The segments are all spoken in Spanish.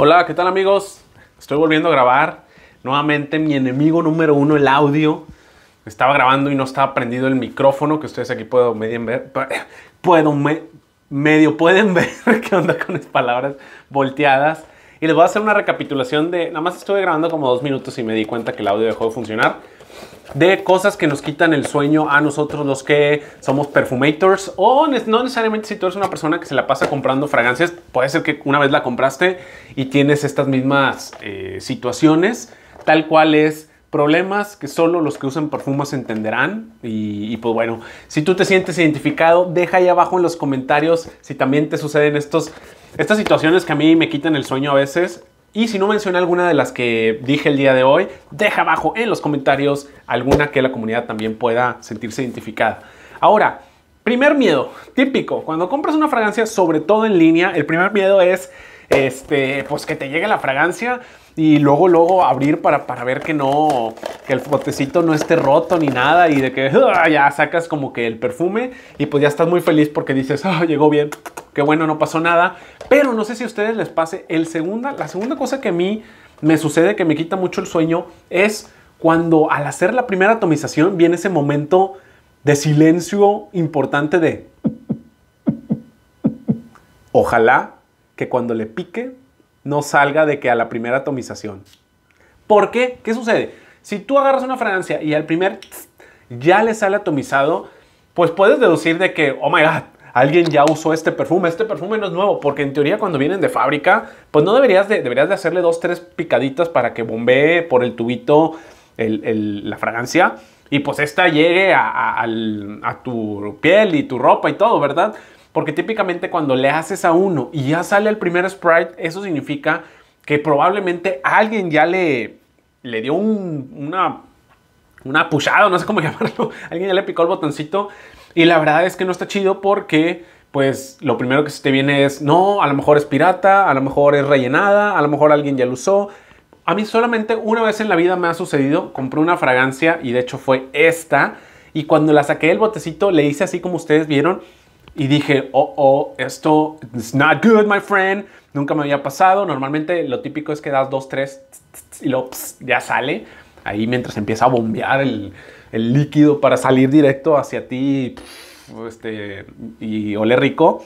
Hola, ¿qué tal amigos? Estoy volviendo a grabar. Nuevamente mi enemigo número uno, el audio. Estaba grabando y no estaba prendido el micrófono, que ustedes aquí ver. medio pueden ver qué onda con las palabras volteadas. Y les voy a hacer una recapitulación de... Nada más estuve grabando como dos minutos y me di cuenta que el audio dejó de funcionar de cosas que nos quitan el sueño a nosotros los que somos perfumators o no necesariamente si tú eres una persona que se la pasa comprando fragancias, puede ser que una vez la compraste y tienes estas mismas eh, situaciones, tal cual es problemas que solo los que usan perfumes entenderán. Y, pues bueno, si tú te sientes identificado, deja ahí abajo en los comentarios si también te suceden estos, estas situaciones que a mí me quitan el sueño a veces. Y si no mencioné alguna de las que dije el día de hoy, deja abajo en los comentarios alguna que la comunidad también pueda sentirse identificada. Ahora, primer miedo, típico, cuando compras una fragancia, sobre todo en línea, el primer miedo es este, pues que te llegue la fragancia y luego, luego abrir para, ver que no, que el fotecito no esté roto ni nada y de que ¡ah! ya sacas como que el perfume y pues ya estás muy feliz porque dices, ¡ah! llegó bien, qué bueno, no pasó nada. Pero no sé si a ustedes les pase, el segunda, la segunda cosa que a mí me sucede que me quita mucho el sueño es cuando al hacer la primera atomización viene ese momento de silencio importante de ojalá que cuando le pique no salga de que a la primera atomización. ¿Por qué? ¿Qué sucede? Si tú agarras una fragancia y al primer ya le sale atomizado, pues puedes deducir de que, oh my god, alguien ya usó este perfume, este perfume no es nuevo, porque en teoría cuando vienen de fábrica, pues no deberías de, deberías de hacerle dos, tres picaditas para que bombee por el tubito la fragancia y pues esta llegue a, a tu piel y tu ropa y todo, ¿verdad? Porque típicamente cuando le haces a uno y ya sale el primer sprite, eso significa que probablemente alguien ya le, le dio un, una, una no sé cómo llamarlo. Alguien ya le picó el botoncito. Y la verdad es que no está chido porque, pues, lo primero que se te viene es, no, a lo mejor es pirata, a lo mejor es rellenada, a lo mejor alguien ya lo usó. A mí solamente una vez en la vida me ha sucedido, compré una fragancia y de hecho fue esta. Y cuando la saqué del botecito, le hice así como ustedes vieron y dije, oh, oh, esto is not good, my friend. Nunca me había pasado. Normalmente lo típico es que das dos, tres y lo ya sale. Ahí mientras empieza a bombear el, líquido para salir directo hacia ti este, y olé rico.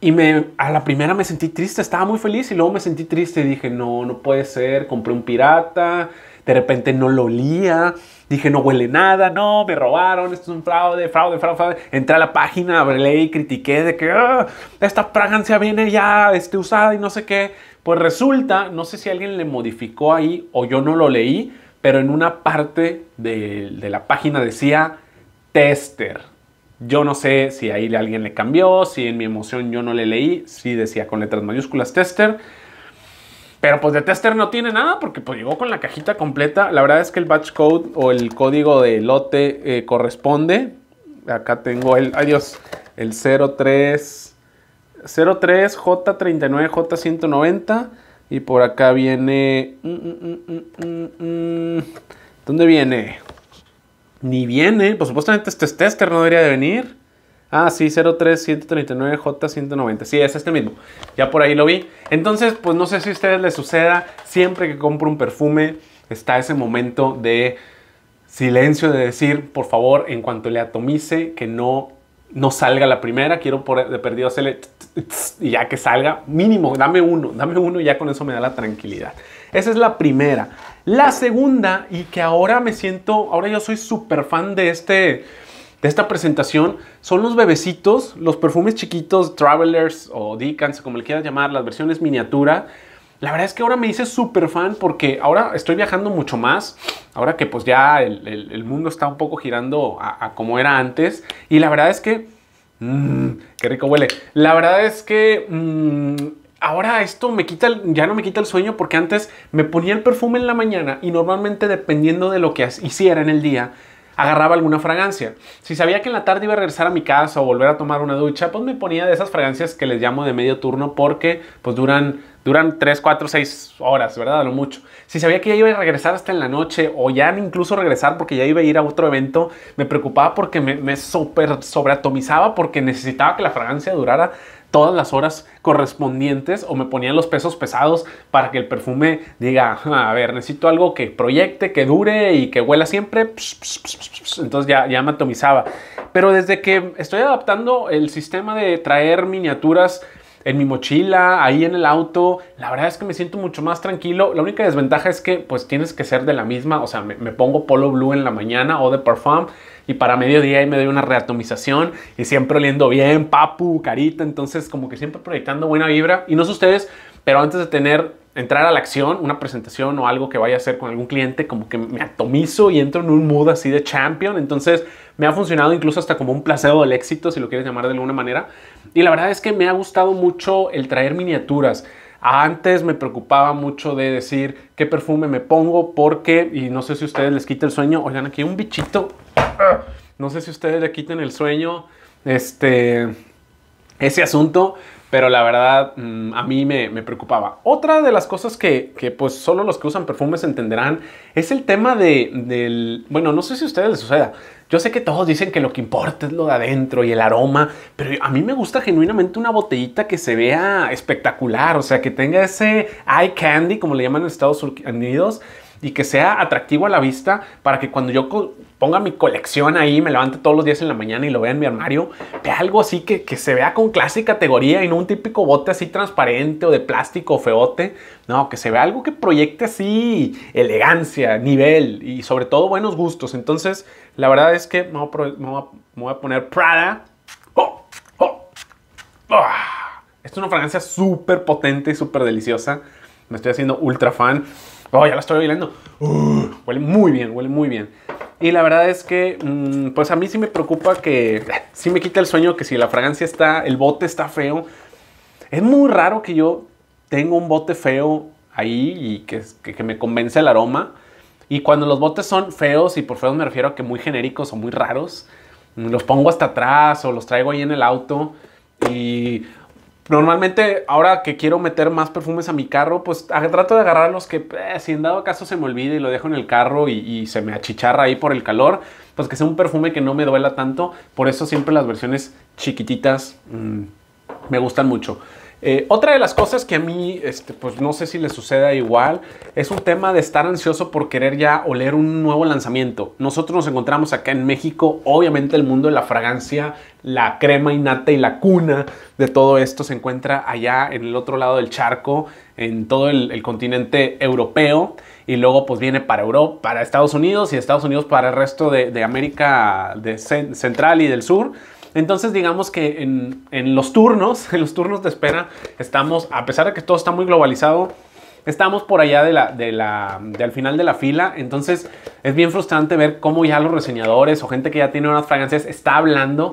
Y me, a la primera me sentí triste, estaba muy feliz y luego me sentí triste y dije, no, no puede ser, compré un pirata, de repente no lo olía, dije no huele nada, no, me robaron, esto es un fraude, fraude, fraude, fraude. Entré a la página, hablé y critiqué de que ah, esta fragancia viene ya esté usada y no sé qué. Pues resulta, no sé si alguien le modificó ahí o yo no lo leí, pero en una parte de, de la página decía tester. Yo no sé si ahí alguien le cambió, si en mi emoción yo no le leí, si decía con letras mayúsculas tester. Pero pues de tester no tiene nada porque pues llegó con la cajita completa. La verdad es que el batch code o el código de lote eh, corresponde. Acá tengo el, ay Dios, el 03, 03 J39 J190. Y por acá viene... Mm, mm, mm, ¿Dónde viene? Ni viene. Pues supuestamente este es tester, no debería de venir. Ah, sí, 03-139J190. Sí, es este mismo. Ya por ahí lo vi. Entonces, pues no sé si a ustedes les suceda. Siempre que compro un perfume, está ese momento de silencio, de decir, por favor, en cuanto le atomice, que no, no salga la primera. Quiero por de perdido hacerle y ya que salga, mínimo, dame uno, dame uno y ya con eso me da la tranquilidad. Esa es la primera. La segunda, y que ahora me siento, ahora yo soy súper fan de este de esta presentación son los bebecitos, los perfumes chiquitos, Travelers o Dickens, como le quieras llamar, las versiones miniatura. La verdad es que ahora me hice súper fan porque ahora estoy viajando mucho más, ahora que pues ya el, mundo está un poco girando a, como era antes. Y la verdad es que... Mm, ¡Qué rico huele! La verdad es que mm, ahora esto me quita, ya no me quita el sueño porque antes me ponía el perfume en la mañana y normalmente dependiendo de lo que hiciera en el día, agarraba alguna fragancia. Si sabía que en la tarde iba a regresar a mi casa o volver a tomar una ducha, pues me ponía de esas fragancias que les llamo de medio turno porque pues duran duran 3, 4, 6 horas, ¿verdad? A lo mucho. Si sabía que ya iba a regresar hasta en la noche o ya incluso regresar porque ya iba a ir a otro evento, me preocupaba porque me, me super sobreatomizaba porque necesitaba que la fragancia durara todas las horas correspondientes o me ponían los pesos pesados para que el perfume diga, a ver, necesito algo que proyecte, que dure y que huela siempre. Entonces ya, ya me atomizaba. Pero desde que estoy adaptando el sistema de traer miniaturas en mi mochila, ahí en el auto. La verdad es que me siento mucho más tranquilo. La única desventaja es que pues tienes que ser de la misma. O sea, me, pongo polo blue en la mañana o de parfum y para mediodía ahí me doy una reatomización y siempre oliendo bien, papu, carita. Entonces como que siempre proyectando buena vibra. Y no sé ustedes, pero antes de tener entrar a la acción, una presentación o algo que vaya a hacer con algún cliente, como que me atomizo y entro en un mood así de champion. Entonces me ha funcionado incluso hasta como un placebo del éxito, si lo quieres llamar de alguna manera. Y la verdad es que me ha gustado mucho el traer miniaturas. Antes me preocupaba mucho de decir qué perfume me pongo porque, y no sé si a ustedes les quita el sueño, oigan, aquí un bichito. No sé si ustedes le quiten el sueño, este, ese asunto pero la verdad mm, a mí me, preocupaba. Otra de las cosas que, pues solo los que usan perfumes entenderán es el tema de, del, bueno, no sé si a ustedes les suceda. Yo sé que todos dicen que lo que importa es lo de adentro y el aroma, pero a mí me gusta genuinamente una botellita que se vea espectacular, o sea, que tenga ese eye candy, como le llaman en Estados Unidos y que sea atractivo a la vista para que cuando yo ponga mi colección ahí, me levante todos los días en la mañana y lo vea en mi armario, vea algo así que, se vea con clase y categoría y no un típico bote así transparente o de plástico o feote. No, que se vea algo que proyecte así elegancia, nivel y sobre todo buenos gustos. Entonces, la verdad es que me voy a, poner Prada. Oh, oh, ah. es una fragancia súper potente y súper deliciosa. Me estoy haciendo ultra fan. Oh, ya lo estoy oliendo. Uh, huele muy bien, huele muy bien. Y la verdad es que, mm, pues a mí sí me preocupa que, sí me quita el sueño que si la fragancia está, el bote está feo. Es muy raro que yo tenga un bote feo ahí y que, que, que me convence el aroma. Y cuando los botes son feos, y por feos me refiero a que muy genéricos o muy raros, los pongo hasta atrás o los traigo ahí en el auto. Y Normalmente, ahora que quiero meter más perfumes a mi carro, pues trato de agarrar los que, eh, si en dado caso se me olvide y lo dejo en el carro y, se me achicharra ahí por el calor, pues que sea un perfume que no me duela tanto. Por eso siempre las versiones chiquititas mm, me gustan mucho. Eh, otra de las cosas que a mí, este, pues, no sé si le suceda igual, es un tema de estar ansioso por querer ya oler un nuevo lanzamiento. Nosotros nos encontramos acá en México, obviamente el mundo de la fragancia, la crema innata y la cuna de todo esto se encuentra allá en el otro lado del charco, en todo el, continente europeo y luego pues viene para Europa, para Estados Unidos y Estados Unidos para el resto de, América de Central y del Sur. Entonces digamos que en, los turnos, en los turnos de espera, estamos, a pesar de que todo está muy globalizado, estamos por allá de la, de la, al final de la fila. Entonces es bien frustrante ver cómo ya los reseñadores o gente que ya tiene unas fragancias está hablando.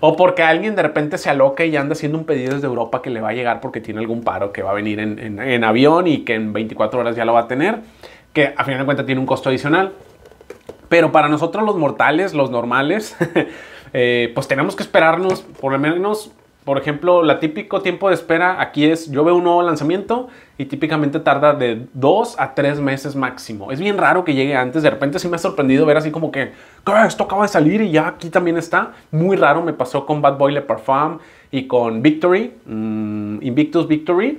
O porque alguien de repente se aloca y anda haciendo un pedido desde Europa que le va a llegar porque tiene algún paro que va a venir en, avión y que en 24 horas ya lo va a tener, que a final de cuentas tiene un costo adicional. Pero para nosotros los mortales, los normales, Eh, pues tenemos que esperarnos por lo menos por ejemplo, la típico tiempo de espera aquí es, yo veo un nuevo lanzamiento y típicamente tarda de dos a tres meses máximo. Es bien raro que llegue antes, de repente sí me ha sorprendido ver así como que, Esto acaba de salir y ya aquí también está. Muy raro me pasó con Bad Boy Le Parfum y con Victory, mm, Invictus Victory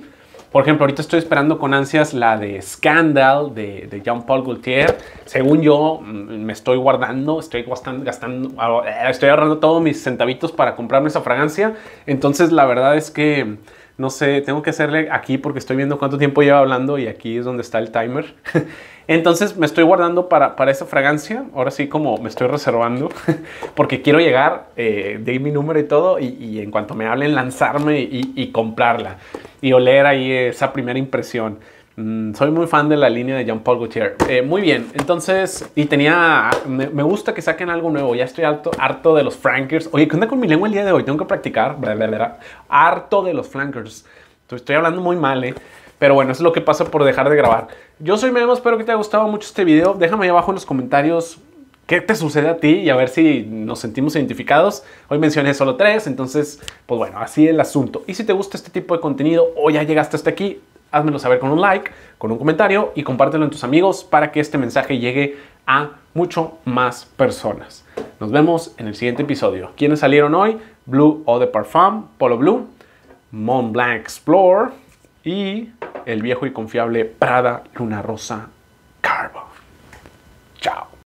por ejemplo, ahorita estoy esperando con ansias la de Scandal de, Jean-Paul Gaultier. Según yo, mm, me estoy guardando, estoy gastando, gastando, estoy ahorrando todos mis centavitos para comprarme esa fragancia. Entonces, la verdad es que no sé, tengo que hacerle aquí porque estoy viendo cuánto tiempo lleva hablando y aquí es donde está el timer. Entonces me estoy guardando para, para esa fragancia. Ahora sí, como me estoy reservando, porque quiero llegar, eh, de mi número y todo, y, en cuanto me hablen, lanzarme y, comprarla y oler ahí esa primera impresión. Mm, soy muy fan de la línea de Jean-Paul Gaultier. Eh, muy bien, entonces, y tenía, me, gusta que saquen algo nuevo. Ya estoy harto, harto de los Frankers. Oye, ¿qué onda con mi lengua el día de hoy? Tengo que practicar. Harto de los Frankers. Estoy hablando muy mal, ¿eh? Pero bueno, eso es lo que pasa por dejar de grabar. Yo soy Memo, espero que te haya gustado mucho este video. Déjame ahí abajo en los comentarios qué te sucede a ti y a ver si nos sentimos identificados. Hoy mencioné solo tres, entonces, pues bueno, así el asunto. Y si te gusta este tipo de contenido o ya llegaste hasta aquí, házmelo saber con un like, con un comentario y compártelo en tus amigos para que este mensaje llegue a mucho más personas. Nos vemos en el siguiente episodio. ¿Quiénes salieron hoy? Blue o The Parfum, Polo Blue. Mont Blanc Explorer y el viejo y confiable Prada Luna Rosa